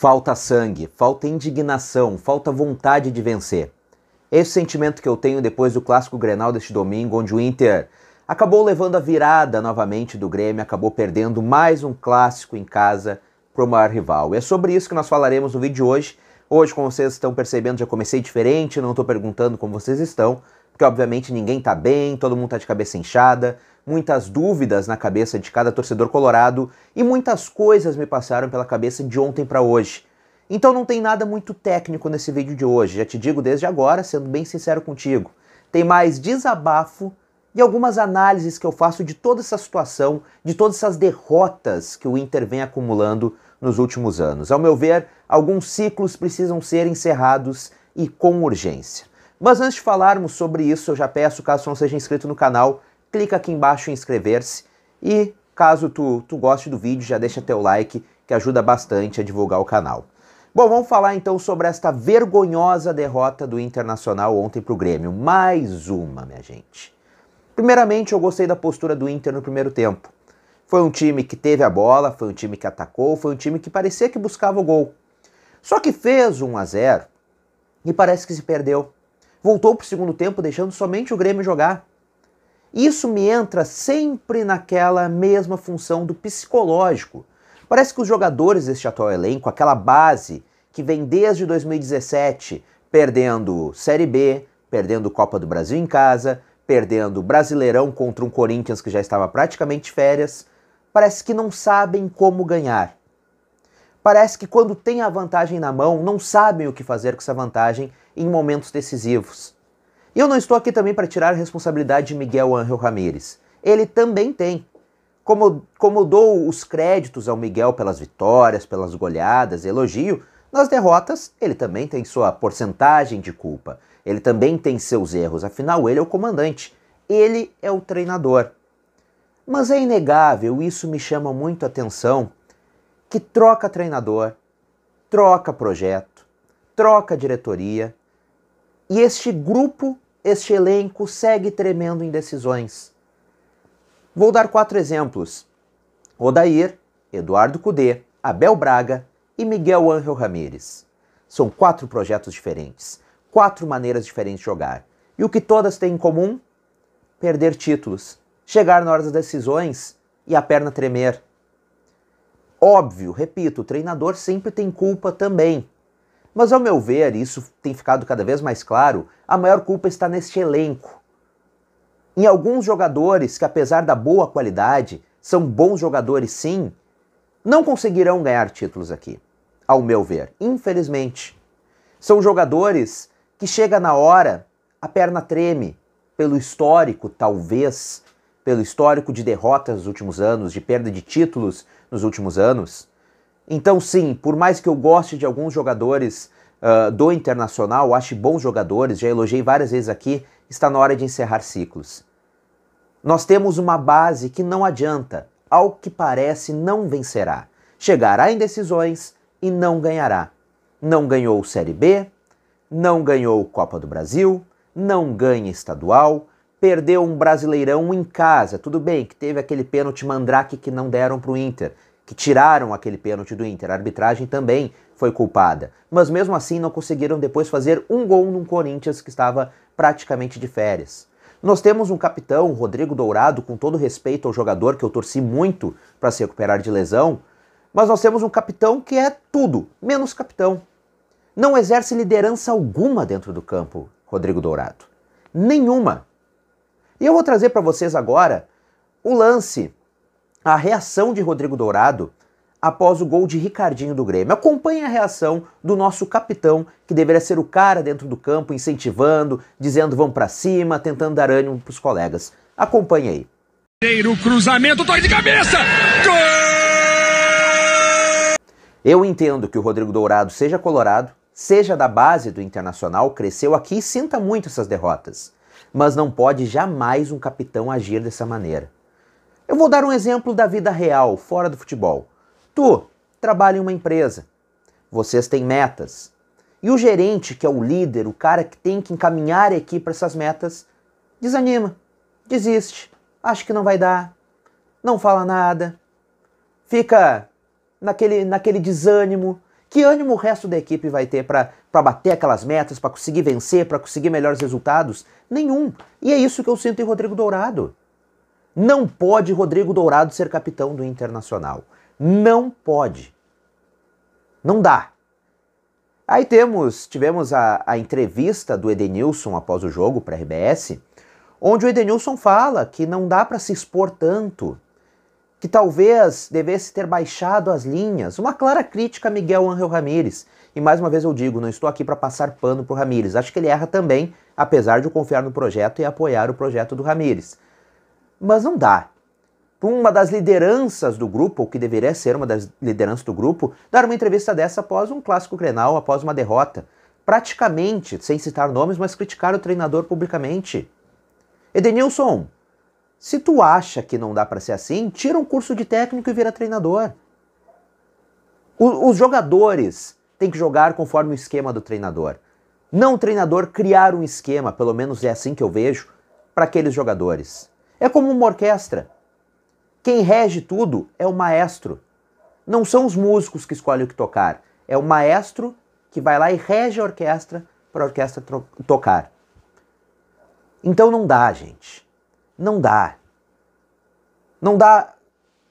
falta sangue, falta indignação, falta vontade de vencer. Esse sentimento que eu tenho depois do clássico Grenal deste domingo, onde o Inter acabou levando a virada novamente do Grêmio, acabou perdendo mais um clássico em casa para o maior rival. E é sobre isso que nós falaremos no vídeo de hoje. Hoje, como vocês estão percebendo, já comecei diferente, não estou perguntando como vocês estão, porque obviamente ninguém está bem, todo mundo está de cabeça inchada, muitas dúvidas na cabeça de cada torcedor colorado e muitas coisas me passaram pela cabeça de ontem para hoje. Então não tem nada muito técnico nesse vídeo de hoje, já te digo desde agora, sendo bem sincero contigo. Tem mais desabafo e algumas análises que eu faço de toda essa situação, de todas essas derrotas que o Inter vem acumulando nos últimos anos. Ao meu ver, alguns ciclos precisam ser encerrados e com urgência. Mas antes de falarmos sobre isso, eu já peço, caso não seja inscrito no canal, clica aqui embaixo em inscrever-se e caso tu, tu goste do vídeo, já deixa teu like que ajuda bastante a divulgar o canal. Bom, vamos falar então sobre esta vergonhosa derrota do Internacional ontem para o Grêmio. Mais uma, minha gente. Primeiramente, eu gostei da postura do Inter no primeiro tempo. Foi um time que teve a bola, foi um time que atacou, foi um time que parecia que buscava o gol. Só que fez 1 a 0 e parece que se perdeu. Voltou para o segundo tempo deixando somente o Grêmio jogar. Isso me entra sempre naquela mesma função do psicológico. Parece que os jogadores deste atual elenco, aquela base que vem desde 2017 perdendo Série B, perdendo Copa do Brasil em casa, perdendo Brasileirão contra um Corinthians que já estava praticamente férias, parece que não sabem como ganhar. Parece que quando tem a vantagem na mão, não sabem o que fazer com essa vantagem em momentos decisivos. E eu não estou aqui também para tirar a responsabilidade de Miguel Ángel Ramírez. Ele também tem. Como, como dou os créditos ao Miguel pelas vitórias, pelas goleadas, elogio, nas derrotas ele também tem sua porcentagem de culpa. Ele também tem seus erros, afinal ele é o comandante. Ele é o treinador. Mas é inegável, isso me chama muito a atenção, que troca treinador, troca projeto, troca diretoria, e este grupo, este elenco, segue tremendo em decisões. Vou dar quatro exemplos: Odair, Eduardo Cudê, Abel Braga e Miguel Ángel Ramírez. São quatro projetos diferentes, quatro maneiras diferentes de jogar. E o que todas têm em comum? Perder títulos, chegar na hora das decisões e a perna tremer. Óbvio, repito, o treinador sempre tem culpa também. Mas ao meu ver, isso tem ficado cada vez mais claro, a maior culpa está neste elenco. Em alguns jogadores que, apesar da boa qualidade, são bons jogadores sim, não conseguirão ganhar títulos aqui, ao meu ver, infelizmente. São jogadores que chega na hora, a perna treme, pelo histórico, talvez, pelo histórico de derrotas nos últimos anos, de perda de títulos nos últimos anos. Então, sim, por mais que eu goste de alguns jogadores uh, do Internacional, ache bons jogadores, já elogiei várias vezes aqui, está na hora de encerrar ciclos. Nós temos uma base que não adianta, ao que parece não vencerá. Chegará em decisões e não ganhará. Não ganhou Série B, não ganhou Copa do Brasil, não ganha estadual, perdeu um brasileirão em casa. Tudo bem que teve aquele pênalti mandrake que não deram para o Inter, que tiraram aquele pênalti do Inter. A arbitragem também foi culpada. Mas mesmo assim não conseguiram depois fazer um gol num Corinthians que estava praticamente de férias. Nós temos um capitão, Rodrigo Dourado, com todo respeito ao jogador que eu torci muito para se recuperar de lesão, mas nós temos um capitão que é tudo, menos capitão. Não exerce liderança alguma dentro do campo, Rodrigo Dourado. Nenhuma. E eu vou trazer para vocês agora o lance a reação de Rodrigo Dourado após o gol de Ricardinho do Grêmio. Acompanhe a reação do nosso capitão, que deveria ser o cara dentro do campo, incentivando, dizendo vão para cima, tentando dar ânimo para os colegas. Acompanhe aí. Primeiro cruzamento, toque de cabeça! Gol! Eu entendo que o Rodrigo Dourado seja colorado, seja da base do Internacional, cresceu aqui e sinta muito essas derrotas. Mas não pode jamais um capitão agir dessa maneira. Eu vou dar um exemplo da vida real, fora do futebol. Tu trabalha em uma empresa. Vocês têm metas. E o gerente, que é o líder, o cara que tem que encaminhar a equipe para essas metas, desanima, desiste, acha que não vai dar, não fala nada, fica naquele, naquele desânimo. Que ânimo o resto da equipe vai ter para bater aquelas metas, para conseguir vencer, para conseguir melhores resultados? Nenhum. E é isso que eu sinto em Rodrigo Dourado. Não pode Rodrigo Dourado ser capitão do Internacional. Não pode. Não dá. Aí temos, tivemos a, a entrevista do Edenilson após o jogo para a RBS, onde o Edenilson fala que não dá para se expor tanto, que talvez devesse ter baixado as linhas. Uma clara crítica a Miguel Angel Ramírez. E mais uma vez eu digo, não estou aqui para passar pano para o Ramírez. Acho que ele erra também, apesar de eu confiar no projeto e apoiar o projeto do Ramírez. Mas não dá. Uma das lideranças do grupo, ou que deveria ser uma das lideranças do grupo, dar uma entrevista dessa após um clássico Grenal, após uma derrota. Praticamente, sem citar nomes, mas criticar o treinador publicamente. Edenilson, se tu acha que não dá para ser assim, tira um curso de técnico e vira treinador. O, os jogadores têm que jogar conforme o esquema do treinador. Não o treinador criar um esquema, pelo menos é assim que eu vejo, para aqueles jogadores. É como uma orquestra. Quem rege tudo é o maestro. Não são os músicos que escolhem o que tocar, é o maestro que vai lá e rege a orquestra para a orquestra tocar. Então não dá, gente. Não dá. Não dá.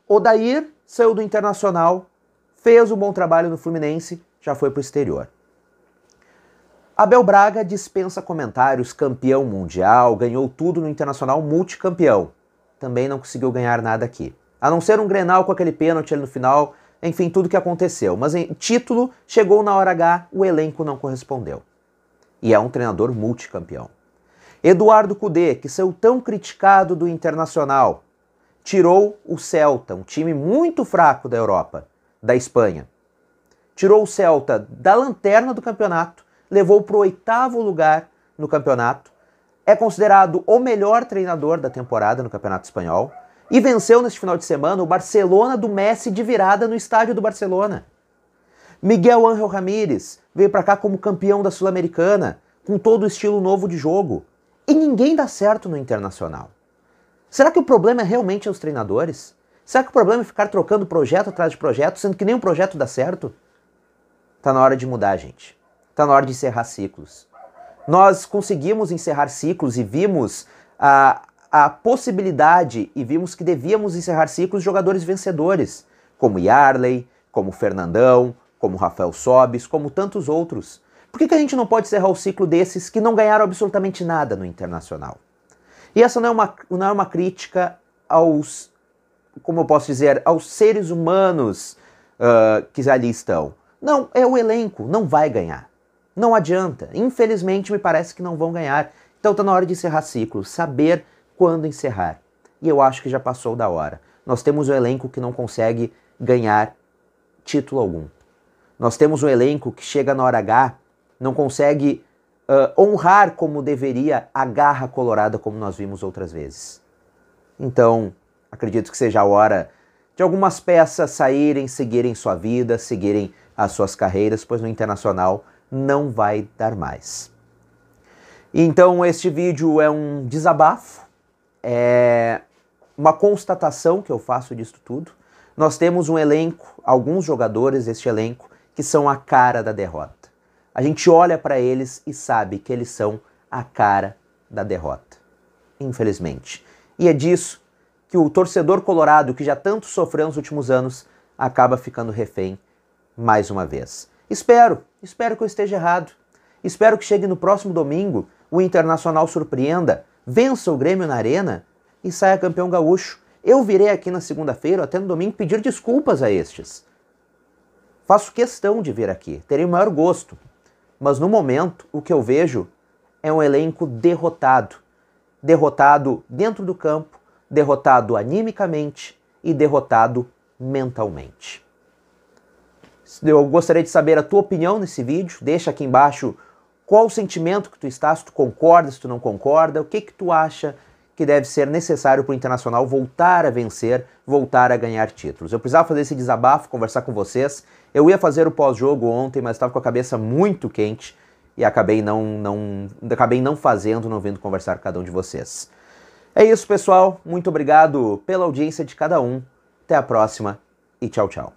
Odair saiu do Internacional, fez um bom trabalho no Fluminense, já foi para o exterior. Abel Braga dispensa comentários, campeão mundial, ganhou tudo no Internacional multicampeão. Também não conseguiu ganhar nada aqui. A não ser um Grenal com aquele pênalti ali no final, enfim, tudo que aconteceu. Mas em título, chegou na hora H, o elenco não correspondeu. E é um treinador multicampeão. Eduardo Cudê, que saiu tão criticado do Internacional, tirou o Celta, um time muito fraco da Europa, da Espanha. Tirou o Celta da lanterna do campeonato levou para o oitavo lugar no campeonato, é considerado o melhor treinador da temporada no Campeonato Espanhol e venceu neste final de semana o Barcelona do Messi de virada no estádio do Barcelona. Miguel Ángel Ramírez veio para cá como campeão da Sul-Americana, com todo o estilo novo de jogo. E ninguém dá certo no internacional. Será que o problema é realmente os treinadores? Será que o problema é ficar trocando projeto atrás de projeto, sendo que nenhum projeto dá certo? Tá na hora de mudar, gente está na hora de encerrar ciclos. Nós conseguimos encerrar ciclos e vimos a, a possibilidade e vimos que devíamos encerrar ciclos jogadores vencedores, como Yarley, como Fernandão, como Rafael Sobis, como tantos outros. Por que, que a gente não pode encerrar o ciclo desses que não ganharam absolutamente nada no Internacional? E essa não é uma, não é uma crítica aos, como eu posso dizer, aos seres humanos uh, que ali estão. Não, é o elenco, não vai ganhar. Não adianta. Infelizmente, me parece que não vão ganhar. Então está na hora de encerrar ciclos, saber quando encerrar. E eu acho que já passou da hora. Nós temos um elenco que não consegue ganhar título algum. Nós temos um elenco que chega na hora H, não consegue uh, honrar como deveria a garra colorada como nós vimos outras vezes. Então, acredito que seja a hora de algumas peças saírem, seguirem sua vida, seguirem as suas carreiras, pois no Internacional não vai dar mais. Então, este vídeo é um desabafo, é uma constatação que eu faço disso tudo. Nós temos um elenco, alguns jogadores deste elenco, que são a cara da derrota. A gente olha para eles e sabe que eles são a cara da derrota, infelizmente. E é disso que o torcedor colorado, que já tanto sofreu nos últimos anos, acaba ficando refém mais uma vez. Espero, espero que eu esteja errado. Espero que chegue no próximo domingo, o Internacional surpreenda, vença o Grêmio na Arena e saia campeão gaúcho. Eu virei aqui na segunda-feira, até no domingo, pedir desculpas a estes. Faço questão de vir aqui, terei o maior gosto. Mas no momento, o que eu vejo é um elenco derrotado. Derrotado dentro do campo, derrotado animicamente e derrotado mentalmente. Eu gostaria de saber a tua opinião nesse vídeo. Deixa aqui embaixo qual o sentimento que tu está, se tu concorda, se tu não concorda, o que que tu acha que deve ser necessário para o Internacional voltar a vencer, voltar a ganhar títulos. Eu precisava fazer esse desabafo, conversar com vocês. Eu ia fazer o pós-jogo ontem, mas estava com a cabeça muito quente e acabei não, não, acabei não fazendo, não vindo conversar com cada um de vocês. É isso, pessoal. Muito obrigado pela audiência de cada um. Até a próxima e tchau, tchau.